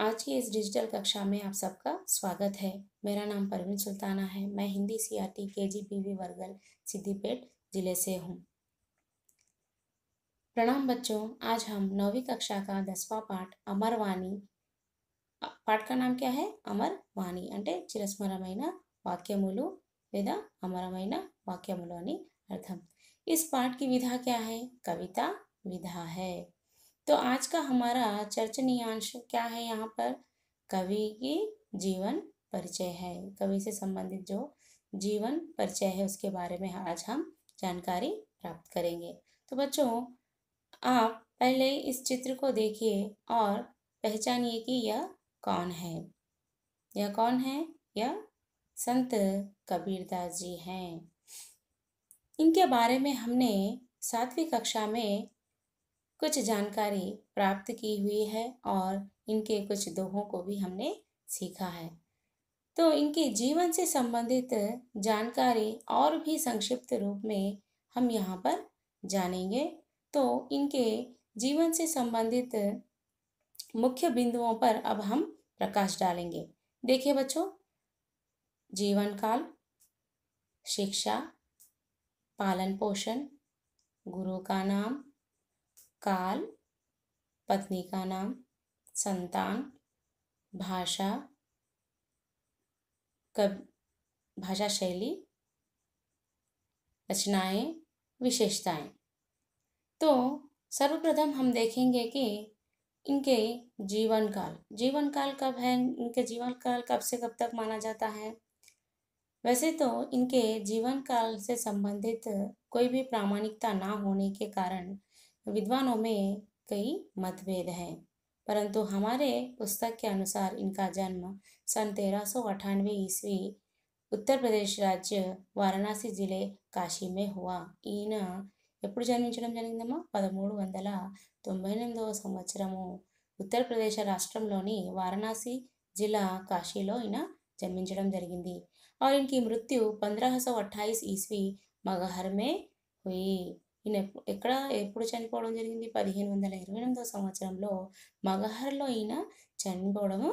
आज की इस डिजिटल कक्षा में आप सबका स्वागत है मेरा नाम परवीन सुल्ताना है मैं हिंदी सी R T K G B V Wargal Siddipet ज़िले से हूँ प्रणाम बच्चों आज हम नौवीं कक्षा का दसवां पाठ अमर का नाम क्या है अमर वाणी अंटे అంటే वाक्य వాక్యములు లేదా అమరమైన वाक्य అని अर्थम इस पाठ की विधा क्या है कविता विधा है तो आज का हमारा चर्चनीय अंश क्या है यहाँ पर कवि की जीवन परिचय है कवि से संबंधित जो जीवन परिचय है उसके बारे में आज हम जानकारी प्राप्त करेंगे तो बच्चों आप पहले इस चित्र को देखिए और पहचानिए कि यह कौन है यह कौन है यह संत कबीरदास जी हैं इनके बारे में हमने सातवीं कक्षा में कुछ जानकारी प्राप्त की हुई है और इनके कुछ दोहों को भी हमने सीखा है तो इनके जीवन से संबंधित जानकारी और भी संक्षिप्त रूप में हम यहाँ पर जानेंगे तो इनके जीवन से संबंधित मुख्य बिंदुओं पर अब हम प्रकाश डालेंगे देखिए बच्चों जीवन काल शिक्षा पालन पोषण गुरु का नाम काल पत्नी का नाम संतान भाषा कब भाषा शैली रचनाएं विशेषताएं तो सर्वप्रथम हम देखेंगे कि इनके जीवन काल जीवन काल कब है इनके जीवन काल कब से कब तक माना जाता है वैसे तो इनके जीवन काल से संबंधित कोई भी प्रामाणिकता ना होने के कारण विद्वानों में कई मतभेद हैं परंतु हमारे पुस्तक के अनुसार इनका जन्म सन तेरह सौ अठानवे ईस्वी उत्तर प्रदेश राज्य वाराणसी जिले काशी में हुआ ईन एपड़ जन्म जो पदमू వందల తొంభై उत्तर प्रदेश राष्ट्रीय वाराणसी जिला काशी ईन जन्म जी और इनकी मृत्यु पंद्रह सौ अट्ठाईस ईस्वी मगहर में हुई ఈయన ఎక్కడ जी చనిపోవడం జరిగింది संवस मगहर ఇరవై चलो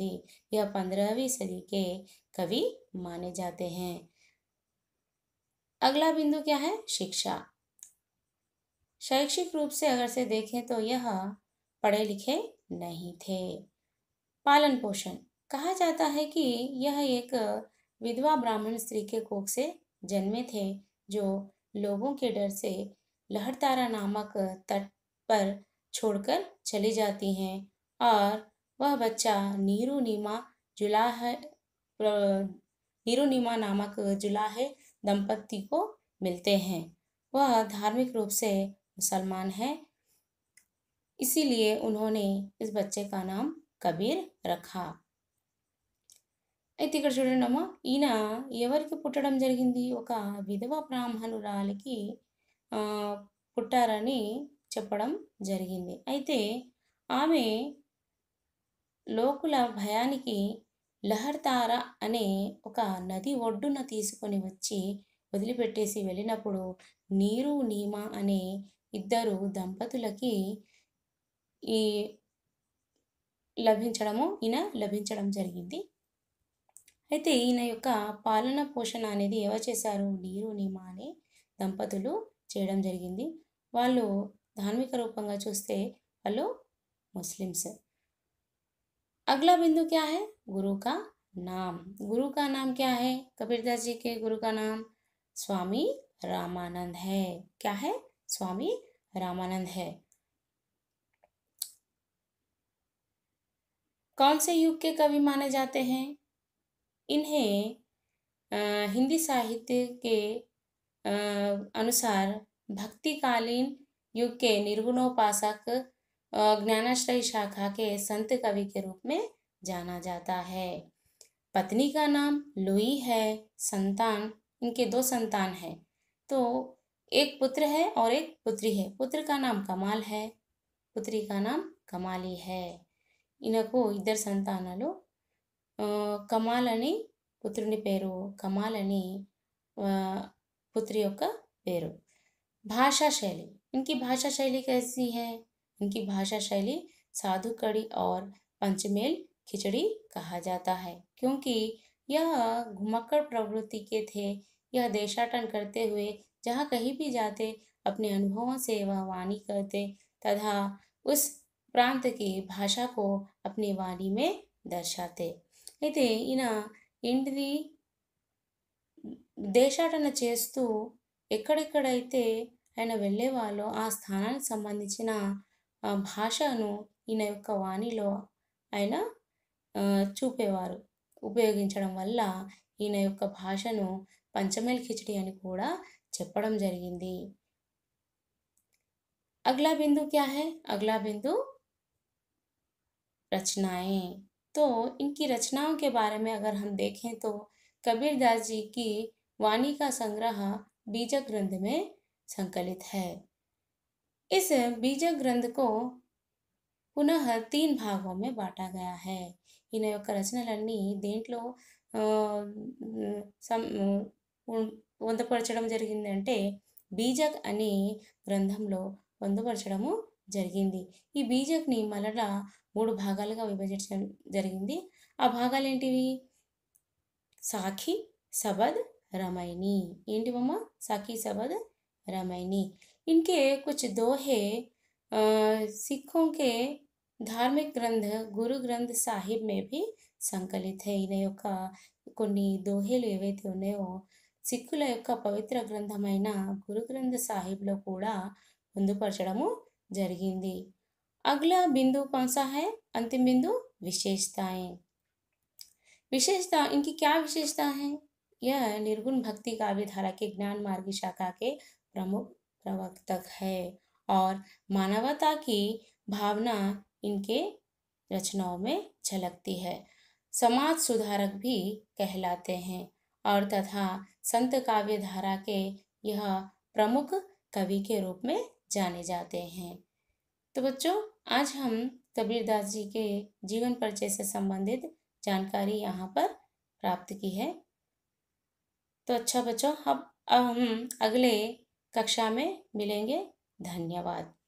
जी पंद्रहवीं सदी के कवि माने जाते हैं अगला बिंदु क्या है शिक्षा शैक्षिक रूप से अगर से देखें तो यह पढ़े लिखे नहीं थे पालन पोषण कहा जाता है कि यह एक विधवा ब्राह्मण स्त्री के कोख से जन्मे थे जो लोगों के डर से लहरतारा नामक तट पर छोड़कर चली जाती हैं और वह बच्चा नीरू नीमा जुलाह नीरू नीमा नामक जुलाहे दंपत्ति को मिलते हैं वह धार्मिक रूप से मुसलमान है इसीलिए उन्होंने इस बच्चे का नाम कबीर रखा అయితే ఇక్కడ చూడండి అమ్మ ఈయన ఎవరికి పుట్టడం జరిగింది ఒక విధవ బ్రాహ్మణురాలికి పుట్టారని చెప్పడం జరిగింది అయితే ఆమె లోకుల భయానికి లహర్తార అనే ఒక నది ఒడ్డున తీసుకొని వచ్చి వదిలిపెట్టేసి వెళ్ళినప్పుడు నీరు నీమ అనే ఇద్దరు దంపతులకి ఈ లభించడము ఈయన లభించడం జరిగింది అయితే ఈయన యొక్క పాలన పోషణ అనేది ఎవరు చేశారు నీరు నీమా అనే దంపతులు చేయడం జరిగింది వాళ్ళు ధార్మిక రూపంగా చూస్తే వాళ్ళు ముస్లిమ్స్ अगला बिंदु क्या है गुरु का नाम गुरु का नाम क्या है कबीरदास जी के गुरु का नाम स्वामी रामानंद है क्या है स्वामी रामानंद है कौन से युग के कवि माने जाते हैं इन्हें हिंदी साहित्य के अनुसार भक्तिकालीन युग के निर्गुणोपासक ज्ञानाश्रय शाखा के संत कवि के रूप में जाना जाता है पत्नी का नाम लुई है संतान इनके दो संतान है तो एक पुत्र है और एक पुत्री है पुत्र का नाम कमाल है पुत्री का नाम कमाली है इनको इधर लो कमाल पुत्रुनि पेरु कमाल पुत्री ओक పేరు भाषा शैली इनकी भाषा शैली कैसी है इनकी भाषा शैली साधु कड़ी और पंचमेल खिचड़ी कहा जाता है क्योंकि यह घुमक्कड़ प्रवृत्ति के थे यह देशाटन करते हुए जहाँ कहीं भी जाते अपने अनुभवों से वह वाणी करते तथा उस प्रांत की भाषा को अपनी वाणी में दर्शाते అయితే ఈయన ఏంటిది దేశాటన చేస్తూ ఎక్కడెక్కడైతే ఆయన వెళ్ళేవాళ్ళో ఆ స్థానానికి సంబంధించిన భాషను ఈయన యొక్క వాణిలో ఆయన చూపేవారు ఉపయోగించడం వల్ల ఈయన యొక్క భాషను పంచమేల్ కిచడి అని కూడా చెప్పడం జరిగింది అగ్లా బిందు క్యా హే అగ్లా బిందు రచనాయే तो इनकी रचनाओं के बारे में अगर हम देखें तो कबीरदास जी की वाणी का संग्रह बीज ग्रंथ में संकलित है इस बीज ग्रंथ को पुनः तीन भागों में बांटा गया है इन యొక్క రచనలన్నీ देंट సం పొందపరచడం बीजक अने ग्रंथम लोग పొందుపరచడము జరిగింది ఈ బీజక్ని మరలా మూడు భాగాలుగా విభజించడం జరిగింది ఆ భాగాలు ఏంటివి సాఖి సబద్ రమైని ఏంటివమ్మా సాఖి సబద్ రమైని ఇన్కే कुछ దోహే सिखों के గ్రంథ గురు గ్రంథ్ సాహిబ్ మేబి సంకలిత ఈయన యొక్క కొన్ని దోహేలు ఏవైతే ఉన్నాయో సిక్కుల యొక్క పవిత్ర గ్రంథమైన గురు గ్రంథ సాహిబ్లో కూడా పొందుపరచడము जी अगला बिंदु कौन सा है अंतिम बिंदु विशेषताएं विशेषता इनकी क्या विशेषता है यह निर्गुण भक्ति काव्यधारा के ज्ञान मार्ग शाखा के प्रमुख प्रवक्तक है और मानवता की भावना इनके रचनाओं में झलकती है समाज सुधारक भी कहलाते हैं और तथा संत काव्यधारा के यह प्रमुख कवि के रूप में जाने जाते हैं तो बच्चों आज हम कबीरदास जी के जीवन परिचय से संबंधित जानकारी यहाँ पर प्राप्त की है तो अच्छा बच्चों अब अब हम अगले कक्षा में मिलेंगे धन्यवाद